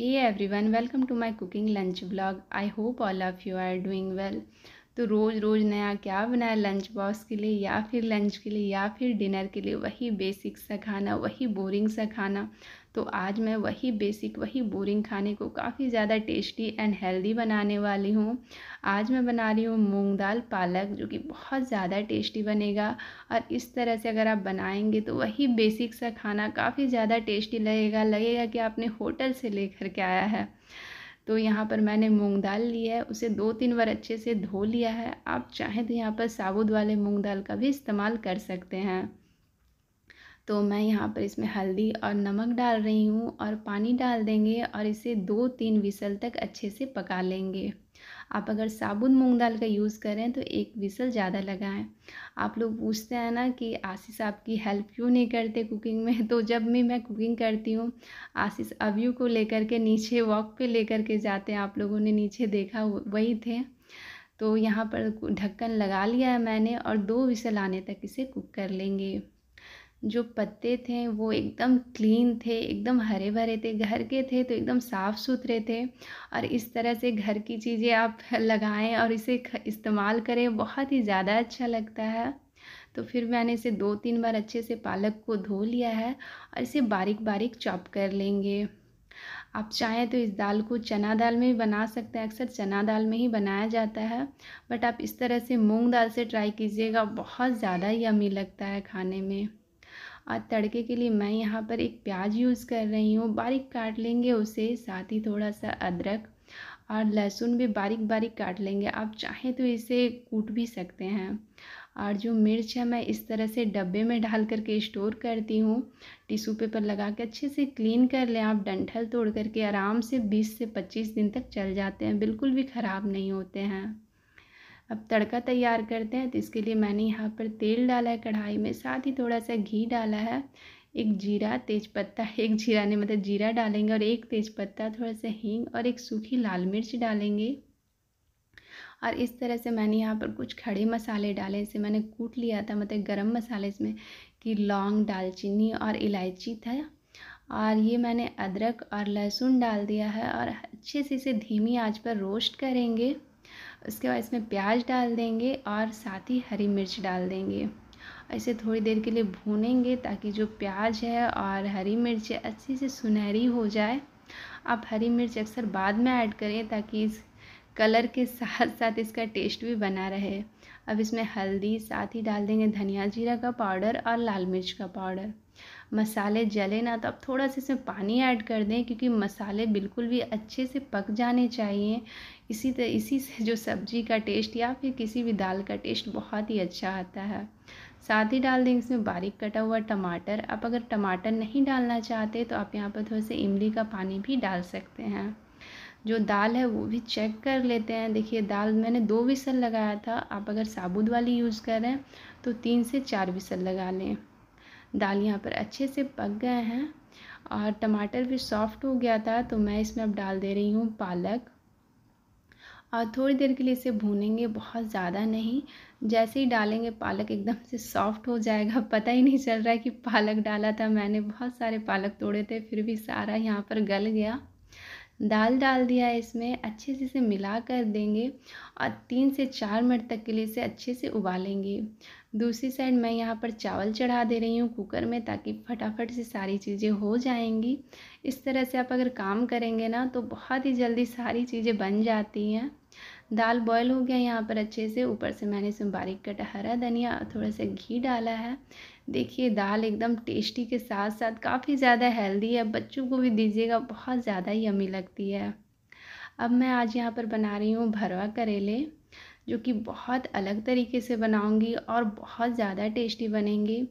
hey everyone welcome to my cooking lunch blog I hope all of you are doing well तो रोज़ रोज़ नया क्या बनाया lunch box के लिए या फिर लंच के लिए या फिर डिनर के लिए वही बेसिक सा खाना वही बोरिंग सा खाना तो आज मैं वही बेसिक वही बोरिंग खाने को काफ़ी ज़्यादा टेस्टी एंड हेल्दी बनाने वाली हूँ आज मैं बना रही हूँ मूंग दाल पालक जो कि बहुत ज़्यादा टेस्टी बनेगा और इस तरह से अगर आप बनाएंगे तो वही बेसिक सा खाना काफ़ी ज़्यादा टेस्टी लगेगा लगेगा कि आपने होटल से लेकर के आया है तो यहाँ पर मैंने मूंग दाल ली है उसे दो तीन बार अच्छे से धो लिया है आप चाहें तो यहाँ पर साबुत वाले मूंग दाल का भी इस्तेमाल कर सकते हैं तो मैं यहाँ पर इसमें हल्दी और नमक डाल रही हूँ और पानी डाल देंगे और इसे दो तीन विसल तक अच्छे से पका लेंगे आप अगर साबुन मूंग दाल का यूज़ करें तो एक विसल ज़्यादा लगाएं आप लोग पूछते हैं ना कि आशीष आपकी हेल्प क्यों नहीं करते कुकिंग में तो जब भी मैं कुकिंग करती हूँ आशीष अव्यू को लेकर के नीचे वॉक पे लेकर के जाते हैं आप लोगों ने नीचे देखा वही थे तो यहाँ पर ढक्कन लगा लिया है मैंने और दो विसल आने तक इसे कुक कर लेंगे जो पत्ते थे वो एकदम क्लीन थे एकदम हरे भरे थे घर के थे तो एकदम साफ़ सुथरे थे और इस तरह से घर की चीज़ें आप लगाएं और इसे इस्तेमाल करें बहुत ही ज़्यादा अच्छा लगता है तो फिर मैंने इसे दो तीन बार अच्छे से पालक को धो लिया है और इसे बारीक बारीक चॉप कर लेंगे आप चाहें तो इस दाल को चना दाल में भी बना सकते हैं अक्सर चना दाल में ही बनाया जाता है बट आप इस तरह से मूंग दाल से ट्राई कीजिएगा बहुत ज़्यादा यमी लगता है खाने में आज तड़के के लिए मैं यहाँ पर एक प्याज यूज़ कर रही हूँ बारीक काट लेंगे उसे साथ ही थोड़ा सा अदरक और लहसुन भी बारीक बारीक काट लेंगे आप चाहें तो इसे कूट भी सकते हैं और जो मिर्च है मैं इस तरह से डब्बे में डाल करके स्टोर करती हूँ टिशू पेपर लगा के अच्छे से क्लीन कर लें आप डंठल तोड़ करके आराम से 20 से 25 दिन तक चल जाते हैं बिल्कुल भी ख़राब नहीं होते हैं अब तड़का तैयार करते हैं तो इसके लिए मैंने यहाँ पर तेल डाला है कढ़ाई में साथ ही थोड़ा सा घी डाला है एक जीरा तेज़पत्ता एक जीरा ने मतलब जीरा डालेंगे और एक तेज़पत्ता थोड़ा सा हींग और एक सूखी लाल मिर्च डालेंगे और इस तरह से मैंने यहाँ पर कुछ खड़े मसाले डाले इसे मैंने कूट लिया था मतलब गरम मसाले इसमें कि लौंग दालचीनी और इलायची था और ये मैंने अदरक और लहसुन डाल दिया है और अच्छे से इसे धीमी आँच पर रोस्ट करेंगे उसके बाद इसमें प्याज डाल देंगे और साथ ही हरी मिर्च डाल देंगे इसे थोड़ी देर के लिए भूनेंगे ताकि जो प्याज है और हरी मिर्च है अच्छी से सुनहरी हो जाए आप हरी मिर्च अक्सर बाद में ऐड करें ताकि इस कलर के साथ साथ इसका टेस्ट भी बना रहे अब इसमें हल्दी साथ ही डाल देंगे धनिया जीरा का पाउडर और लाल मिर्च का पाउडर मसाले जले ना तो आप थोड़ा सा इसमें पानी ऐड कर दें क्योंकि मसाले बिल्कुल भी अच्छे से पक जाने चाहिए इसी तरह इसी से जो सब्ज़ी का टेस्ट या फिर किसी भी दाल का टेस्ट बहुत ही अच्छा आता है साथ ही डाल देंगे इसमें बारीक कटा हुआ टमाटर आप अगर टमाटर नहीं डालना चाहते तो आप यहाँ पर थोड़े से इमली का पानी भी डाल सकते हैं जो दाल है वो भी चेक कर लेते हैं देखिए दाल मैंने दो विसल लगाया था आप अगर साबुत वाली यूज़ करें तो तीन से चार विसल लगा लें दाल यहाँ पर अच्छे से पक गए हैं और टमाटर भी सॉफ्ट हो गया था तो मैं इसमें अब डाल दे रही हूँ पालक और थोड़ी देर के लिए इसे भूनेंगे बहुत ज़्यादा नहीं जैसे ही डालेंगे पालक एकदम से सॉफ्ट हो जाएगा पता ही नहीं चल रहा है कि पालक डाला था मैंने बहुत सारे पालक तोड़े थे फिर भी सारा यहाँ पर गल गया दाल डाल दिया इसमें अच्छे से इसे मिला कर देंगे और तीन से चार मिनट तक के लिए इसे अच्छे से उबालेंगे दूसरी साइड मैं यहाँ पर चावल चढ़ा दे रही हूँ कुकर में ताकि फटाफट से सारी चीज़ें हो जाएंगी इस तरह से आप अगर काम करेंगे ना तो बहुत ही जल्दी सारी चीज़ें बन जाती हैं दाल बॉयल हो गया यहाँ पर अच्छे से ऊपर से मैंने इसमें बारीक कटा हरा धनिया और थोड़ा सा घी डाला है देखिए दाल एकदम टेस्टी के साथ साथ काफ़ी ज़्यादा हेल्दी है बच्चों को भी दीजिएगा बहुत ज़्यादा यमी लगती है अब मैं आज यहाँ पर बना रही हूँ भरवा करेले जो कि बहुत अलग तरीके से बनाऊंगी और बहुत ज़्यादा टेस्टी बनेंगे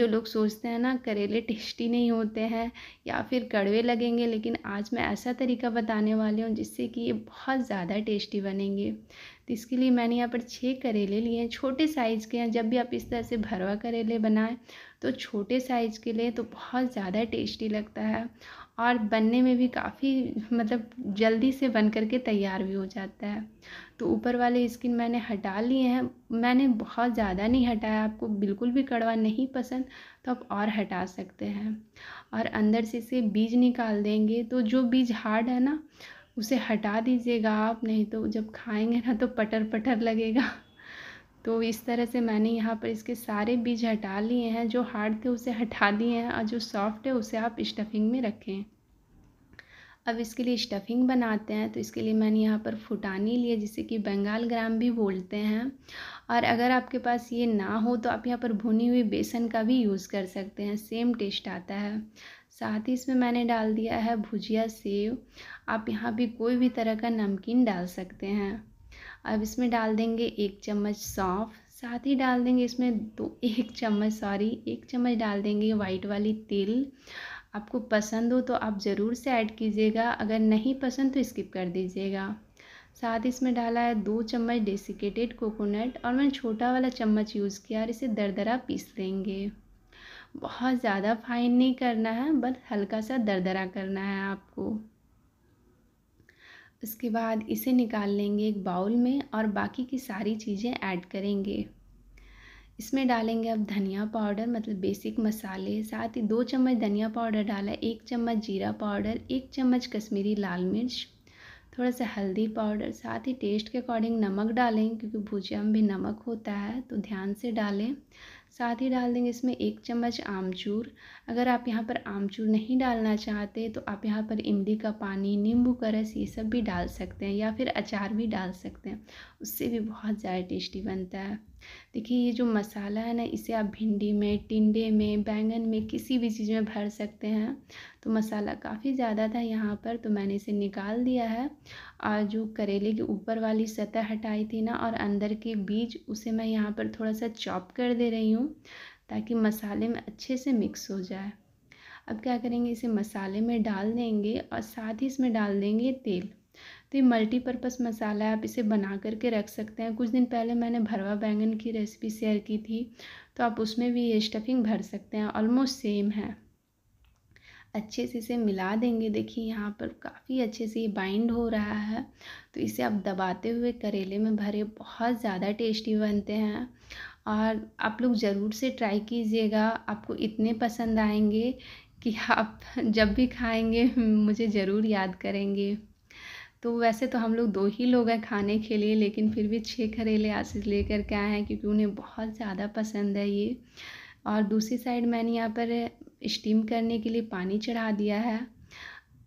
जो लोग सोचते हैं ना करेले टेस्टी नहीं होते हैं या फिर कड़वे लगेंगे लेकिन आज मैं ऐसा तरीका बताने वाली हूँ जिससे कि ये बहुत ज़्यादा टेस्टी बनेंगे तो इसके लिए मैंने यहाँ पर छः करेले लिए हैं छोटे साइज़ के हैं जब भी आप इस तरह से भरवा करेले बनाएं तो छोटे साइज़ के लिए तो बहुत ज़्यादा टेस्टी लगता है और बनने में भी काफ़ी मतलब जल्दी से बन करके तैयार भी हो जाता है तो ऊपर वाले स्किन मैंने हटा लिए हैं मैंने बहुत ज़्यादा नहीं हटाया आपको बिल्कुल भी कड़वा नहीं पसंद तो आप और हटा सकते हैं और अंदर से इसे बीज निकाल देंगे तो जो बीज हार्ड है ना उसे हटा दीजिएगा आप नहीं तो जब खाएंगे ना तो पटर पटर लगेगा तो इस तरह से मैंने यहाँ पर इसके सारे बीज हटा लिए हैं जो हार्ड थे उसे हटा दिए हैं और जो सॉफ्ट है उसे आप स्टफिंग में रखें अब इसके लिए स्टफिंग बनाते हैं तो इसके लिए मैंने यहाँ पर फुटानी लिए जिसे कि बंगाल ग्राम भी बोलते हैं और अगर आपके पास ये ना हो तो आप यहाँ पर भुनी हुई बेसन का भी यूज़ कर सकते हैं सेम टेस्ट आता है साथ ही इसमें मैंने डाल दिया है भुजिया सेव आप यहाँ भी कोई भी तरह का नमकीन डाल सकते हैं अब इसमें डाल देंगे एक चम्मच सौंफ साथ ही डाल देंगे इसमें दो एक चम्मच सॉरी एक चम्मच डाल देंगे वाइट वाली तिल आपको पसंद हो तो आप ज़रूर से ऐड कीजिएगा अगर नहीं पसंद तो स्किप कर दीजिएगा साथ इसमें डाला है दो चम्मच डेसिकेटेड कोकोनट और मैंने छोटा वाला चम्मच यूज़ किया और इसे दरदरा पीस लेंगे बहुत ज़्यादा फाइन नहीं करना है बस हल्का सा दरदरा करना है आपको उसके बाद इसे निकाल लेंगे एक बाउल में और बाकी की सारी चीज़ें ऐड करेंगे इसमें डालेंगे अब धनिया पाउडर मतलब बेसिक मसाले साथ ही दो चम्मच धनिया पाउडर डाला एक चम्मच जीरा पाउडर एक चम्मच कश्मीरी लाल मिर्च थोड़ा सा हल्दी पाउडर साथ ही टेस्ट के अकॉर्डिंग नमक डालें क्योंकि भुजिया में भी नमक होता है तो ध्यान से डालें साथ ही डाल देंगे इसमें एक चम्मच आमचूर अगर आप यहाँ पर आमचूर नहीं डालना चाहते तो आप यहाँ पर इमली का पानी नींबू का रस ये सब भी डाल सकते हैं या फिर अचार भी डाल सकते हैं उससे भी बहुत ज़्यादा टेस्टी बनता है देखिए ये जो मसाला है ना इसे आप भिंडी में टिंडे में बैंगन में किसी भी चीज़ में भर सकते हैं तो मसाला काफ़ी ज़्यादा था यहाँ पर तो मैंने इसे निकाल दिया है और जो करेले के ऊपर वाली सतह हटाई थी ना और अंदर के बीज उसे मैं यहाँ पर थोड़ा सा चॉप कर दे रही हूँ हूँ ताकि मसाले में अच्छे से मिक्स हो जाए अब क्या करेंगे इसे मसाले में डाल देंगे और साथ ही इसमें डाल देंगे तेल तो ये मल्टीपर्पज़ मसाला है आप इसे बना करके रख सकते हैं कुछ दिन पहले मैंने भरवा बैंगन की रेसिपी शेयर की थी तो आप उसमें भी ये स्टफिंग भर सकते हैं ऑलमोस्ट सेम है अच्छे से इसे मिला देंगे देखिए यहाँ पर काफ़ी अच्छे से ये बाइंड हो रहा है तो इसे आप दबाते हुए करेले में भरे बहुत ज़्यादा टेस्टी बनते हैं और आप लोग ज़रूर से ट्राई कीजिएगा आपको इतने पसंद आएंगे कि आप जब भी खाएंगे मुझे ज़रूर याद करेंगे तो वैसे तो हम लोग दो ही लोग हैं खाने के लिए लेकिन फिर भी छः करेले आशीष लेकर के आए हैं क्योंकि उन्हें बहुत ज़्यादा पसंद है ये और दूसरी साइड मैंने यहाँ पर स्टीम करने के लिए पानी चढ़ा दिया है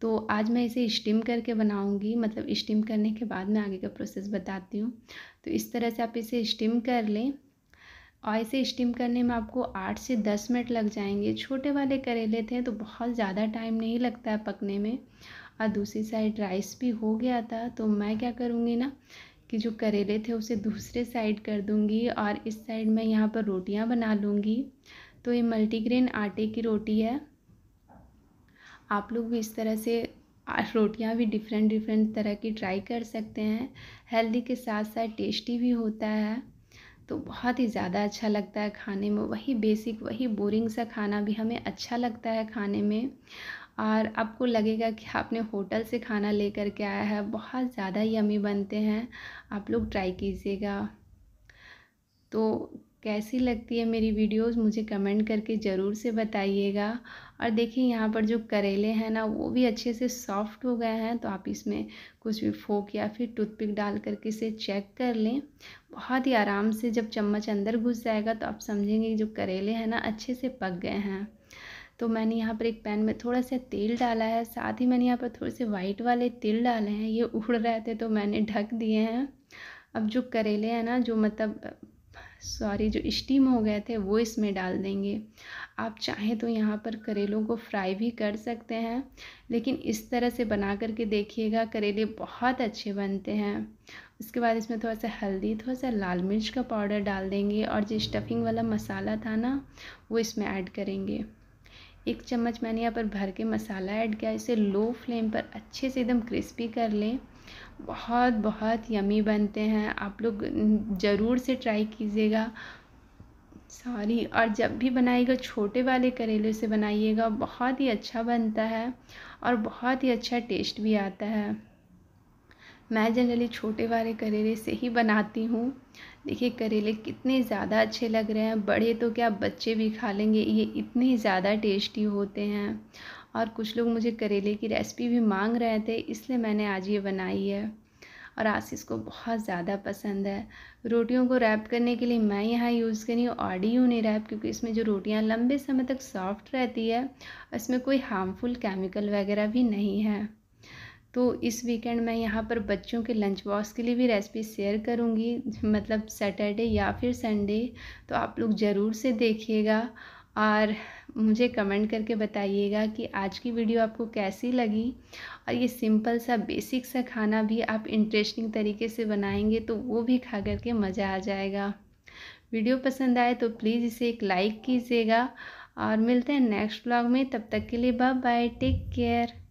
तो आज मैं इसे स्टीम करके बनाऊंगी मतलब स्टीम करने के बाद मैं आगे का प्रोसेस बताती हूँ तो इस तरह से आप इसे स्टीम कर लें और इसे स्टीम करने में आपको आठ से दस मिनट लग जाएंगे छोटे वाले करेले थे तो बहुत ज़्यादा टाइम नहीं लगता है पकने में और दूसरी साइड राइस भी हो गया था तो मैं क्या करूँगी ना कि जो करेले थे उसे दूसरे साइड कर दूँगी और इस साइड मैं यहाँ पर रोटियाँ बना लूँगी तो ये मल्टीग्रेन आटे की रोटी है आप लोग भी इस तरह से रोटियाँ भी डिफरेंट डिफरेंट तरह की ट्राई कर सकते हैं हेल्दी के साथ साथ टेस्टी भी होता है तो बहुत ही ज़्यादा अच्छा लगता है खाने में वही बेसिक वही बोरिंग सा खाना भी हमें अच्छा लगता है खाने में और आपको लगेगा कि आपने होटल से खाना लेकर के आया है बहुत ज़्यादा यमी बनते हैं आप लोग ट्राई कीजिएगा तो कैसी लगती है मेरी वीडियोस मुझे कमेंट करके ज़रूर से बताइएगा और देखिए यहाँ पर जो करेले हैं ना वो भी अच्छे से सॉफ्ट हो गए हैं तो आप इसमें कुछ भी फोक या फिर टूथपिक डाल करके इसे चेक कर लें बहुत ही आराम से जब चम्मच अंदर घुस जाएगा तो आप समझेंगे जो करेले हैं ना अच्छे से पक गए हैं तो मैंने यहाँ पर एक पैन में थोड़ा सा तेल डाला है साथ ही मैंने यहाँ पर थोड़े से वाइट वाले तिल डाले हैं ये उड़ रहे थे तो मैंने ढक दिए हैं अब जो करेले हैं ना जो मतलब सॉरी जो स्टीम हो गए थे वो इसमें डाल देंगे आप चाहें तो यहाँ पर करेलों को फ्राई भी कर सकते हैं लेकिन इस तरह से बना करके देखिएगा करेले बहुत अच्छे बनते हैं उसके बाद इसमें थोड़ा सा हल्दी थोड़ा सा लाल मिर्च का पाउडर डाल देंगे और जो स्टफिंग वाला मसाला था ना वो इसमें ऐड करेंगे एक चम्मच मैंने यहाँ पर भर के मसाला ऐड किया इसे लो फ्लेम पर अच्छे से एकदम क्रिस्पी कर लें बहुत बहुत यमी बनते हैं आप लोग ज़रूर से ट्राई कीजिएगा सॉरी और जब भी बनाइएगा छोटे वाले करेले से बनाइएगा बहुत ही अच्छा बनता है और बहुत ही अच्छा टेस्ट भी आता है मैं जनरली छोटे वाले करेले से ही बनाती हूँ देखिए करेले कितने ज़्यादा अच्छे लग रहे हैं बड़े तो क्या बच्चे भी खा लेंगे ये इतने ज़्यादा टेस्टी होते हैं और कुछ लोग मुझे करेले की रेसिपी भी मांग रहे थे इसलिए मैंने आज ये बनाई है और आशीष को बहुत ज़्यादा पसंद है रोटियों को रैप करने के लिए मैं यहाँ यूज़ करी हूँ ऑडी यूनि रैप क्योंकि इसमें जो रोटियाँ लंबे समय तक सॉफ्ट रहती है इसमें कोई हार्मफुल केमिकल वगैरह भी नहीं है तो इस वीकेंड मैं यहाँ पर बच्चों के लंच बॉक्स के लिए भी रेसिपी शेयर करूँगी मतलब सैटरडे या फिर संडे तो आप लोग ज़रूर से देखिएगा और मुझे कमेंट करके बताइएगा कि आज की वीडियो आपको कैसी लगी और ये सिंपल सा बेसिक सा खाना भी आप इंटरेस्टिंग तरीके से बनाएंगे तो वो भी खा करके मज़ा आ जाएगा वीडियो पसंद आए तो प्लीज़ इसे एक लाइक कीजिएगा और मिलते हैं नेक्स्ट ब्लॉग में तब तक के लिए बाय बाय टेक केयर